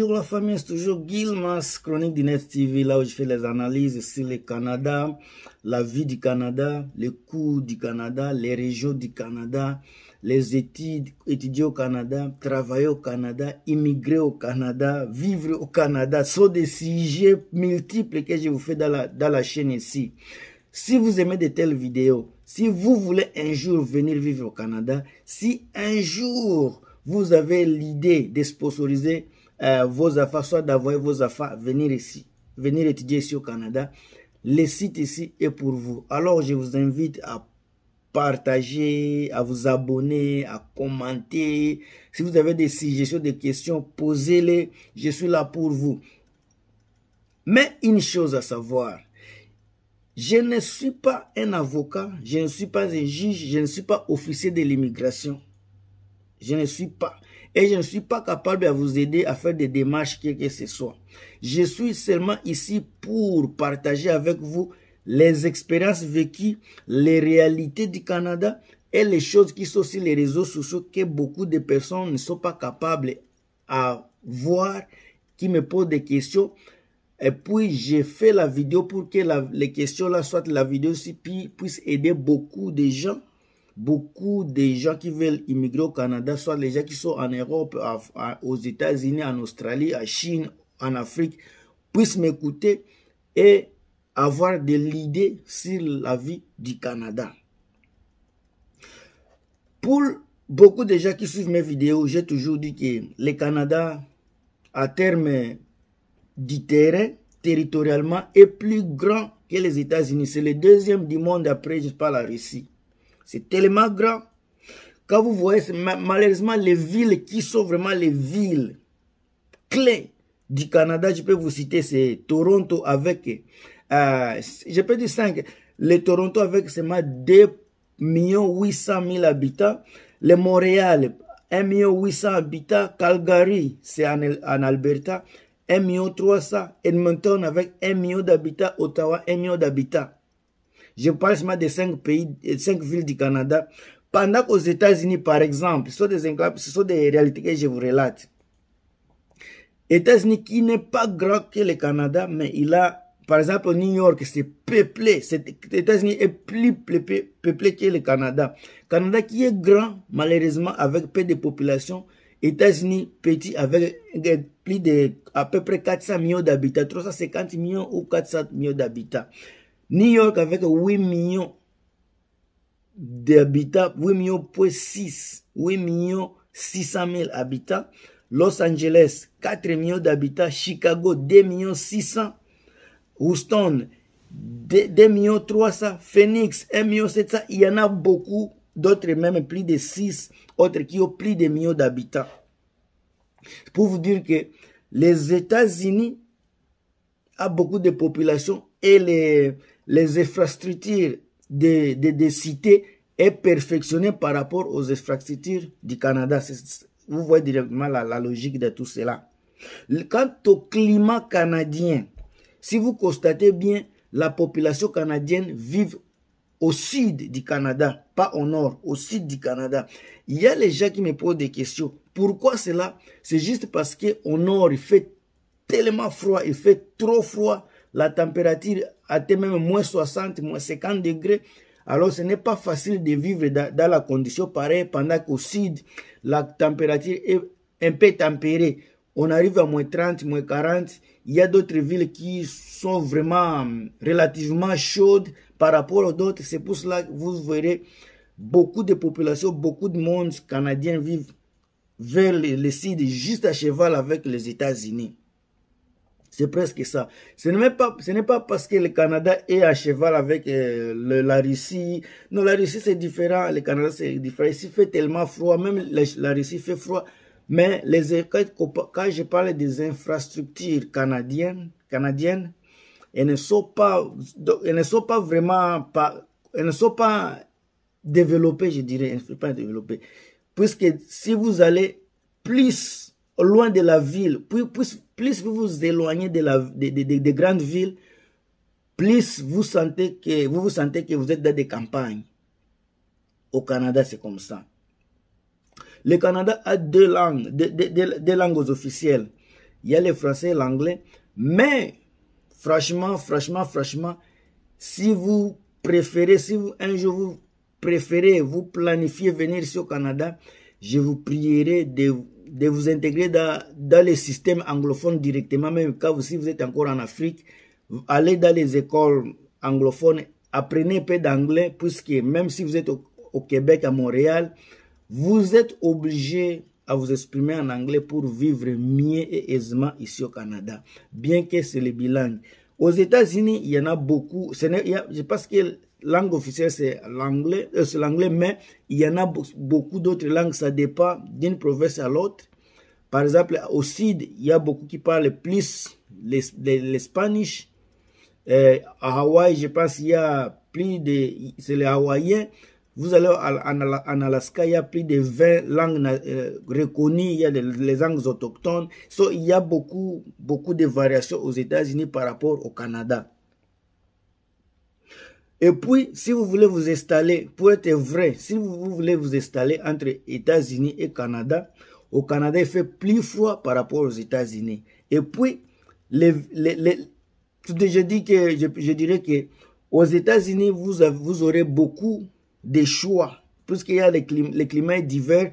toujours la famille, c'est toujours Gilmas, chronique Net TV, là où je fais les analyses sur le Canada, la vie du Canada, les coûts du Canada, les régions du Canada, les études, étudier au Canada, travailler au Canada, immigrer au Canada, vivre au Canada. sont des sujets multiples que je vous fais dans la, dans la chaîne ici. Si vous aimez de telles vidéos, si vous voulez un jour venir vivre au Canada, si un jour vous avez l'idée de sponsoriser euh, vos affaires, soit d'avoir vos affaires venir ici, venir étudier ici au Canada. Le site ici est pour vous. Alors, je vous invite à partager, à vous abonner, à commenter. Si vous avez des suggestions, des questions, posez-les. Je suis là pour vous. Mais une chose à savoir, je ne suis pas un avocat, je ne suis pas un juge, je ne suis pas officier de l'immigration. Je ne suis pas et je ne suis pas capable de vous aider à faire des démarches que, que ce soit. Je suis seulement ici pour partager avec vous les expériences vécues, les réalités du Canada et les choses qui sont sur les réseaux sociaux que beaucoup de personnes ne sont pas capables à voir, qui me posent des questions. Et puis, j'ai fait la vidéo pour que les questions là soient la vidéo aussi, puis, puisse aider beaucoup de gens beaucoup des gens qui veulent immigrer au Canada, soit les gens qui sont en Europe, aux États-Unis, en Australie, en Chine, en Afrique, puissent m'écouter et avoir de l'idée sur la vie du Canada. Pour beaucoup de gens qui suivent mes vidéos, j'ai toujours dit que le Canada, à terme du terrain, territorialement, est plus grand que les États-Unis. C'est le deuxième du monde après, je la Russie. C'est tellement grand. Quand vous voyez, malheureusement, les villes qui sont vraiment les villes clés du Canada, je peux vous citer, c'est Toronto avec, euh, je peux dire 5, le Toronto avec seulement 2 800 000 habitants, le Montréal, 1 800 habitants, Calgary, c'est en, en Alberta, 1 300 Edmonton avec 1 million d'habitants, Ottawa 1 million d'habitants. Je parle seulement des cinq pays, euh, cinq villes du Canada. Pendant qu'aux États-Unis, par exemple, ce sont des, des réalités que je vous relate. États-Unis qui n'est pas grand que le Canada, mais il a, par exemple, New York, c'est peuplé. États-Unis est plus peuplé que le Canada. Canada qui est grand, malheureusement, avec peu de population. États-Unis petit avec euh, plus de à peu près 400 millions d'habitants, 350 millions ou 400 millions d'habitants. New York avec 8 millions d'habitants, 8 millions 6, 8 millions 600 000 habitants. Los Angeles, 4 millions d'habitants. Chicago, 2 millions 600. Houston, 2, 2 millions 300. Phoenix, 1 million 700. Il y en a beaucoup d'autres, même plus de 6 autres qui ont plus de millions d'habitants. Pour vous dire que les États-Unis beaucoup de populations et les, les infrastructures des, des, cités est perfectionnée par rapport aux infrastructures du Canada. Vous voyez directement la, la logique de tout cela. Quant au climat canadien, si vous constatez bien, la population canadienne vit au sud du Canada, pas au nord, au sud du Canada. Il y a les gens qui me posent des questions. Pourquoi cela C'est juste parce au nord, il fait tellement froid, il fait trop froid. La température atteint même moins 60, moins 50 degrés. Alors ce n'est pas facile de vivre dans, la condition pareille pendant qu'au sud, la température est un peu tempérée. On arrive à moins 30, moins 40. Il y a d'autres villes qui sont vraiment hum, relativement chaudes par rapport aux autres. C'est pour cela que vous verrez beaucoup de populations, beaucoup de monde canadien vivent vers le sud, juste à cheval avec les États-Unis. C'est presque ça. Ce n'est pas, ce n'est pas parce que le Canada est à cheval avec euh, la Russie. Non, la Russie c'est différent. Le Canada c'est différent. Ici fait tellement froid, même la, Russie fait froid. Mais les quand, quand je parle des infrastructures canadiennes, canadiennes, elles ne sont pas, elles ne sont pas vraiment pas, elles ne sont pas développées, je dirais, elles ne sont pas développées. Puisque si vous allez plus loin de la ville, plus, plus, plus vous vous éloignez des de, de, des grandes villes, plus vous sentez que vous, vous sentez que vous êtes dans des campagnes. Au Canada, c'est comme ça. Le Canada a deux langues, des langues officielles. Il y a le français et l'anglais. Mais, franchement, franchement, franchement, si vous préférez, si vous, un jour vous préférez, vous planifiez venir ici au Canada, je vous prierai de, de vous intégrer dans, dans les systèmes anglophones directement, même vous, si vous êtes encore en Afrique, allez dans les écoles anglophones, apprenez un peu d'anglais, puisque même si vous êtes au, Québec, à Montréal, vous êtes obligé à vous exprimer en anglais pour vivre mieux et aisément ici au Canada, bien que c'est le bilingue. Aux États-Unis, il y en a beaucoup. C'est parce que langue officielle, c'est l'anglais, euh, c'est l'anglais, mais il y en a beaucoup d'autres langues, ça dépend d'une province à l'autre. Par exemple, au Sud, il y a beaucoup qui parlent plus l'espagnol. Euh, à Hawaï, je pense il y a plus de... C'est les Hawaïens. Vous allez en, Alaska, il y a plus de 20 langues euh, reconnues, il y a les, langues autochtones. il y a beaucoup, beaucoup de variations aux États-Unis par rapport au Canada. Et puis, si vous voulez vous installer, pour être vrai, si vous voulez vous installer entre États-Unis et Canada, au Canada, il fait plus froid par rapport aux États-Unis. Et puis, les, les, je, que, je, dirais que aux États-Unis, vous, vous aurez beaucoup de choix. Puisqu'il y a les, climats divers,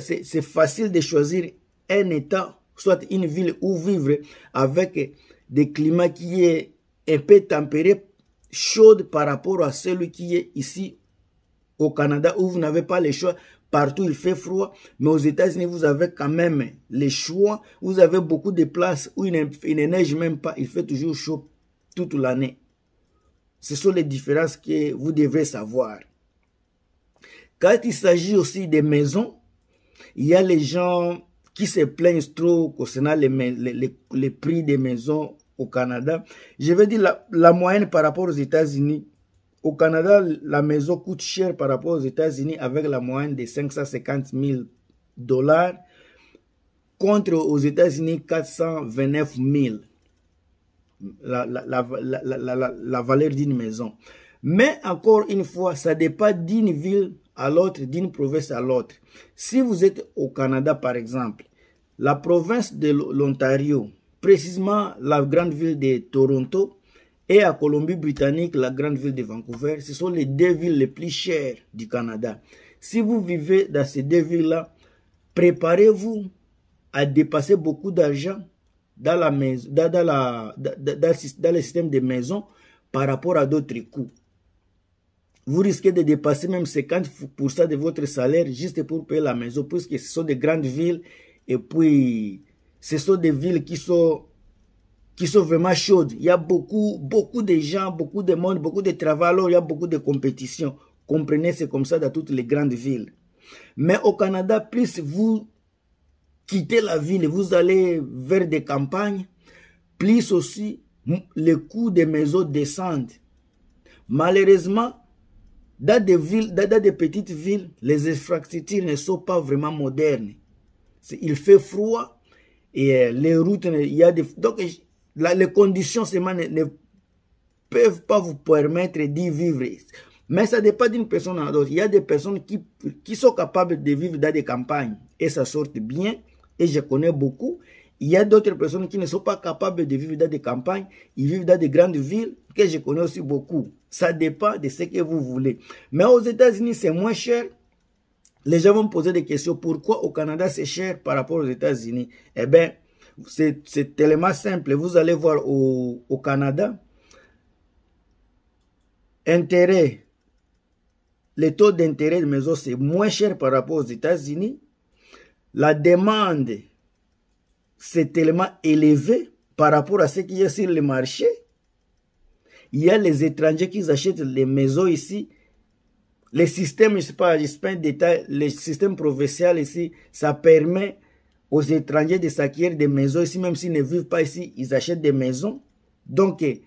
c'est facile de choisir un État, soit une ville où vivre, avec des climats qui est un peu tempérés chaude par rapport à celui qui est ici au Canada où vous n'avez pas les choix. Partout, il fait froid, mais aux États-Unis, vous avez quand même les choix. Vous avez beaucoup de places où il ne, ne neige même pas. Il fait toujours chaud toute l'année. Ce sont les différences que vous devez savoir. Quand il s'agit aussi des maisons, il y a les gens qui se plaignent trop concernant les, les, les, les prix des maisons au Canada. Je veux dire, la, moyenne par rapport aux États-Unis. Au Canada, la maison coûte cher par rapport aux États-Unis avec la moyenne de 550 000 dollars contre aux États-Unis 429 000. La, la, la, la valeur d'une maison. Mais encore une fois, ça dépend d'une ville à l'autre, d'une province à l'autre. Si vous êtes au Canada, par exemple, la province de l'Ontario, précisément la grande ville de Toronto et à Colombie-Britannique, la grande ville de Vancouver. Ce sont les deux villes les plus chères du Canada. Si vous vivez dans ces deux villes-là, préparez-vous à dépasser beaucoup d'argent dans, la maison, dans, le système de maisons par rapport à d'autres coûts. Vous risquez de dépasser même 50% de votre salaire juste pour payer la maison, puisque ce sont des grandes villes et puis ce sont des villes qui sont, qui sont vraiment chaudes. Il y a beaucoup, beaucoup de gens, beaucoup de monde, beaucoup de travail, il y a beaucoup de compétition. Comprenez, c'est comme ça dans toutes les grandes villes. Mais au Canada, plus vous quittez la ville et vous allez vers des campagnes, plus aussi les coûts des maisons descendent. Malheureusement, dans des villes, dans des petites villes, les infrastructures ne sont pas vraiment modernes. Il fait froid, et euh, les routes, il y a des... Donc, les conditions seulement ne, ne peuvent pas vous permettre d'y vivre. Mais ça dépend d'une personne à l'autre. Il y a des personnes qui, qui sont capables de vivre dans des campagnes et ça sort bien. Et je connais beaucoup. Il y a d'autres personnes qui ne sont pas capables de vivre dans des campagnes. Ils vivent dans des grandes villes que je connais aussi beaucoup. Ça dépend de ce que vous voulez. Mais aux États-Unis, c'est moins cher. Les gens vont me poser des questions. Pourquoi au Canada c'est cher par rapport aux États-Unis Eh bien, c'est tellement simple. Vous allez voir au, Canada, intérêt, les taux d'intérêt de maison, c'est moins cher par rapport aux États-Unis. La demande, c'est tellement élevé par rapport à ce qu'il y a sur le marché. Il y a les étrangers qui achètent les maisons ici les systèmes, je sais pas, je sais pas un détail, les systèmes provincial ici, ça permet aux étrangers de s'acquérir des maisons ici, même s'ils ne vivent pas ici, ils achètent des maisons. Donc, eh,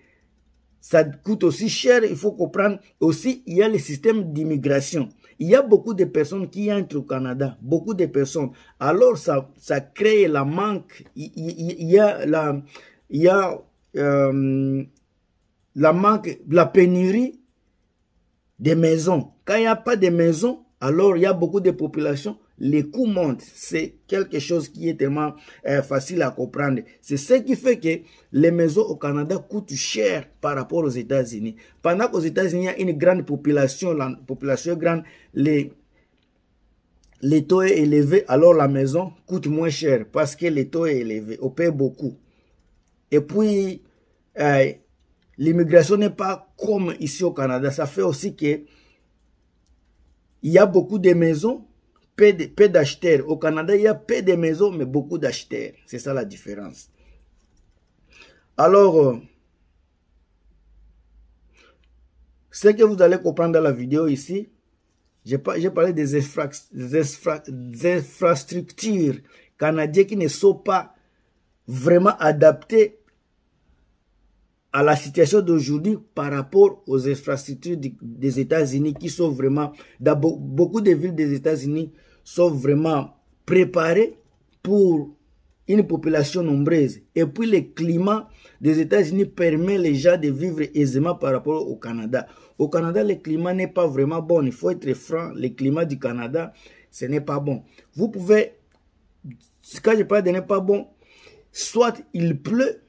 ça coûte aussi cher, il faut comprendre. Aussi, il y a le système d'immigration. Il y a beaucoup de personnes qui entrent au Canada, beaucoup de personnes. Alors, ça, ça crée la manque, il, y a la, il y a, euh, la manque, la pénurie des maisons. Quand il n'y a pas de maisons, alors il y a beaucoup de population. les coûts montent. C'est quelque chose qui est tellement euh, facile à comprendre. C'est ce qui fait que les maisons au Canada coûtent cher par rapport aux États-Unis. Pendant qu'aux États-Unis, il y a une grande population, la population est grande, les, les taux est élevé, alors la maison coûte moins cher parce que les taux est élevé. On paie beaucoup. Et puis, euh, l'immigration n'est pas comme ici au Canada. Ça fait aussi que il y a beaucoup de maisons, peu d'acheteurs. Au Canada, il y a peu de maisons, mais beaucoup d'acheteurs. C'est ça la différence. Alors, euh, ce que vous allez comprendre dans la vidéo ici, j'ai parlé des, des, des infrastructures canadiennes qui ne sont pas vraiment adaptées à la situation d'aujourd'hui par rapport aux infrastructures des États-Unis qui sont vraiment, d'abord beaucoup de villes des États-Unis sont vraiment préparées pour une population nombreuse. Et puis le climat des États-Unis permet les gens de vivre aisément par rapport au Canada. Au Canada, le climat n'est pas vraiment bon. Il faut être franc, le climat du Canada, ce n'est pas bon. Vous pouvez, quand je parle de n'est pas bon, soit il pleut,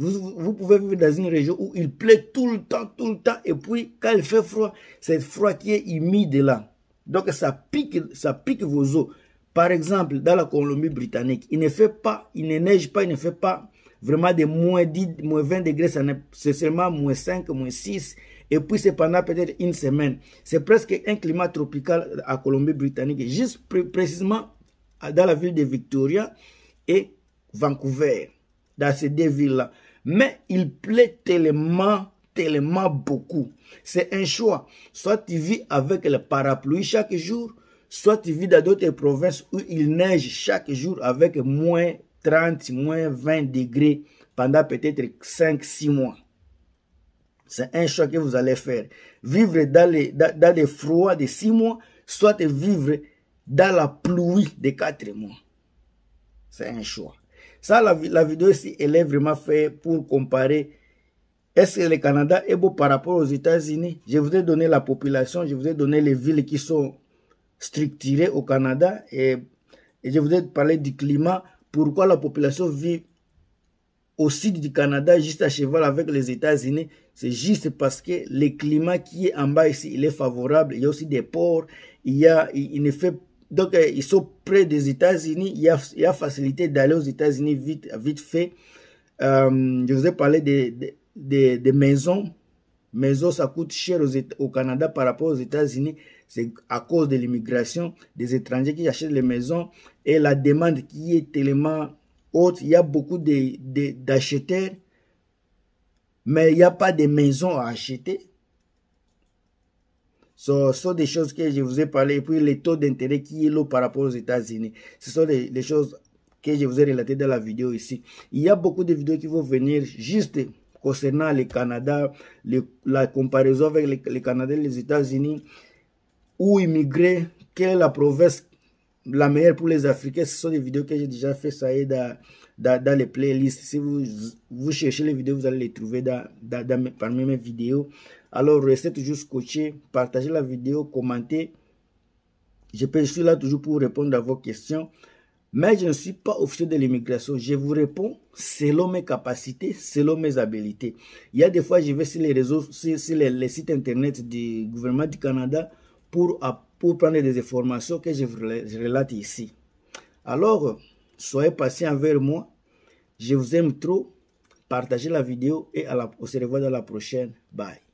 vous, pouvez vivre dans une région où il pleut tout le temps, tout le temps. Et puis, quand il fait froid, c'est froid qui est humide là. Donc, ça pique, ça pique vos os. Par exemple, dans la Colombie-Britannique, il ne fait pas, il ne neige pas, il ne fait pas vraiment de moins 10, moins 20 degrés. C'est seulement moins 5, moins 6. Et puis, c'est pendant peut-être une semaine. C'est presque un climat tropical à Colombie-Britannique. Juste précisément dans la ville de Victoria et Vancouver. Dans ces deux villes-là mais il plaît tellement, tellement beaucoup. C'est un choix. Soit tu vis avec le parapluie chaque jour, soit tu vis dans d'autres provinces où il neige chaque jour avec moins 30, moins 20 degrés pendant peut-être 5-6 mois. C'est un choix que vous allez faire. Vivre dans, les, dans, des froids de 6 mois, soit vivre dans la pluie de 4 mois. C'est un choix. Ça, la, la vidéo ici, elle est vraiment faite pour comparer est-ce que le Canada est beau par rapport aux États-Unis. Je vous ai donné la population, je vous ai donné les villes qui sont structurées au Canada et, et je vous ai parlé du climat, pourquoi la population vit au sud du Canada, juste à cheval avec les États-Unis, c'est juste parce que le climat qui est en bas ici, il est favorable. Il y a aussi des ports. Il, y a, il, il ne fait donc, euh, ils sont près des États-Unis. Il, y a facilité d'aller aux États-Unis vite, vite fait. Euh, je vous ai parlé des, des, maisons. Maisons, ça coûte cher au Canada par rapport aux États-Unis. C'est à cause de l'immigration, des étrangers qui achètent les maisons et la demande qui est tellement haute. Il y a beaucoup d'acheteurs, de, mais il n'y a pas de maisons à acheter. Ce sont des choses que je vous ai parlé. Et puis, les taux d'intérêt qui est là par rapport aux États-Unis. Ce sont des, choses que je vous ai relatées dans la vidéo ici. Il y a beaucoup de vidéos qui vont venir juste concernant le Canada, la comparaison avec le, Canada et les États-Unis, où immigrer, quelle est la province la meilleure pour les Africains. Ce sont des vidéos que j'ai déjà fait, ça est dans, dans, les playlists. Si vous, vous cherchez les vidéos, vous allez les trouver dans, dans, dans parmi mes vidéos. Alors, restez toujours scotché, partagez la vidéo, commentez. Je, suis là toujours pour répondre à vos questions. Mais je ne suis pas officier de l'immigration. Je vous réponds selon mes capacités, selon mes habilités. Il y a des fois, je vais sur les réseaux, sur, les, sites internet du gouvernement du Canada pour, pour prendre des informations que je, je relate ici. Alors, soyez patient envers moi. Je vous aime trop. Partagez la vidéo et à la, on se revoit dans la prochaine. Bye.